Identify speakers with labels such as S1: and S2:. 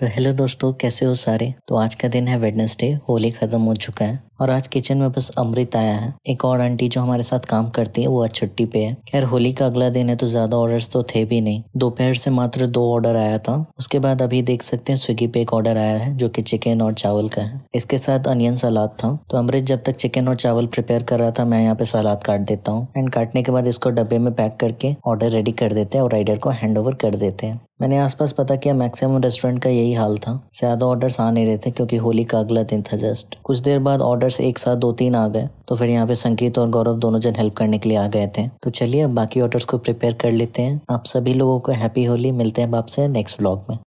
S1: तो हेलो दोस्तों कैसे हो सारे तो आज का दिन है वेडनेसडे होली खत्म हो चुका है और आज किचन में बस अमृत आया है एक और आंटी जो हमारे साथ काम करती है वो आज छुट्टी पे है खैर होली का अगला दिन है तो ज्यादा ऑर्डर्स तो थे भी नहीं दोपहर से मात्र दो ऑर्डर आया था उसके बाद अभी देख सकते हैं स्विगी पे एक ऑर्डर आया है जो कि चिकन और चावल का है इसके साथ अनियन सलाद था तो अमृत जब तक चिकन और चावल प्रिपेयर कर रहा था मैं यहाँ पे सलाद काट देता हूँ एंड काटने के बाद इसको डब्बे में पैक करके ऑर्डर रेडी कर देते हैं और राइडर को हैंड कर देते हैं मैंने आसपास पता किया मैक्सिमम रेस्टोरेंट का यही हाल था ज़्यादा ऑर्डर्स आ नहीं रहे थे क्योंकि होली का अगला दिन था जस्ट कुछ देर बाद ऑर्डर्स एक साथ दो तीन आ गए तो फिर यहाँ पे संकेत और गौरव दोनों जन हेल्प करने के लिए आ गए थे तो चलिए अब बाकी ऑर्डर्स को प्रिपेयर कर लेते हैं आप सभी लोगों को हैप्पी होली मिलते हैं आपसे नेक्स्ट ब्लॉग में